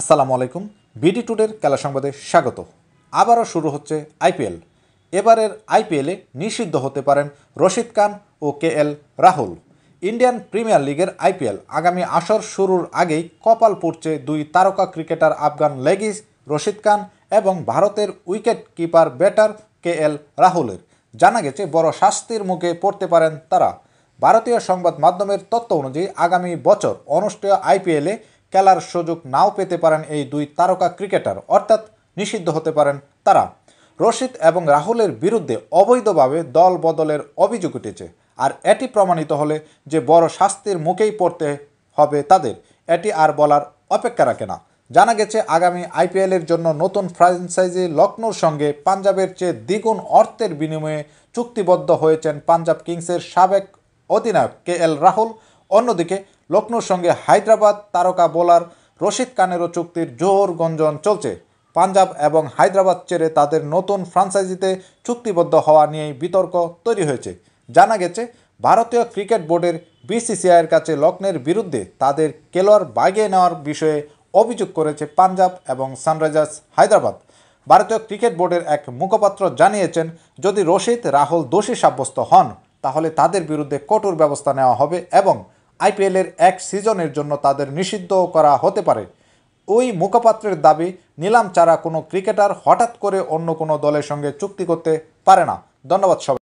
আসসালামু আলাইকুম বিডি টুডের খেলা সংবাদে স্বাগত আবারও শুরু হচ্ছে আইপিএল এবারের আইপিএলে নিষিদ্ধ হতে পারেন রশিদ খান ও K L Rahul Indian Premier লিগের আইপিএল আগামী আসর শুরুর আগেই কপাল পড়ছে দুই তারকা ক্রিকেটার আফগান লেগিস রশিদ খান এবং ভারতের wicket keeper batter K L রাহুলের জানা গেছে বড় শাস্তির মুখে পড়তে পারেন তারা ভারতীয় সংবাদ মাধ্যমের তথ্য অনুযায়ী আগামী বছর অনুষ্ঠেয় আইপিএলে খেলার সুযোগ নাও পেতে পারেন এই দুই তারকা ক্রিকেটার অর্থাৎ নিষিদ্ধ হতে পারেন তারা রশিদ এবং রাহুলের বিরুদ্ধে অবৈধভাবে দল বদলের অভিযোগ উঠেছে আর এটি প্রমাণিত হলে যে বড় শাস্তির মুখেই পড়তে হবে তাদের এটি আর বলার অপেক্ষা রাখে না জানা গেছে আগামী আইপিএলের জন্য নতুন ফ্র্যাঞ্চাইজি লখনৌর সঙ্গে পাঞ্জাবের চেয়ে দ্বিগুণ অর্থের বিনিময়ে চুক্তিবদ্ধ হয়েছেন পাঞ্জাব কিংসের সাবেক অধিনায়ক কে এল রাহুল অন্যদিকে লখনৌর সঙ্গে হায়দ্রাবাদ তারকা বোলার রশিদ কানেরও চুক্তির জোর গঞ্জন চলছে পাঞ্জাব এবং হায়দ্রাবাদ ছেড়ে তাদের নতুন ফ্রাঞ্চাইজিতে চুক্তিবদ্ধ হওয়া নিয়েই বিতর্ক তৈরি হয়েছে জানা গেছে ভারতীয় ক্রিকেট বোর্ডের বিসিসিআইয়ের কাছে লগ্নের বিরুদ্ধে তাদের কেলোয়ার বাগিয়ে নেওয়ার বিষয়ে অভিযোগ করেছে পাঞ্জাব এবং সানরাইজার্স হায়দ্রাবাদ ভারতীয় ক্রিকেট বোর্ডের এক মুখপাত্র জানিয়েছেন যদি রশিদ রাহুল দোষী সাব্যস্ত হন তাহলে তাদের বিরুদ্ধে কঠোর ব্যবস্থা নেওয়া হবে এবং আইপিএলের এক সিজনের জন্য তাদের নিষিদ্ধ করা হতে পারে ওই মুখপাত্রের দাবি নিলাম ছাড়া কোনো ক্রিকেটার হঠাৎ করে অন্য কোনো দলের সঙ্গে চুক্তি করতে পারে না ধন্যবাদ সবাই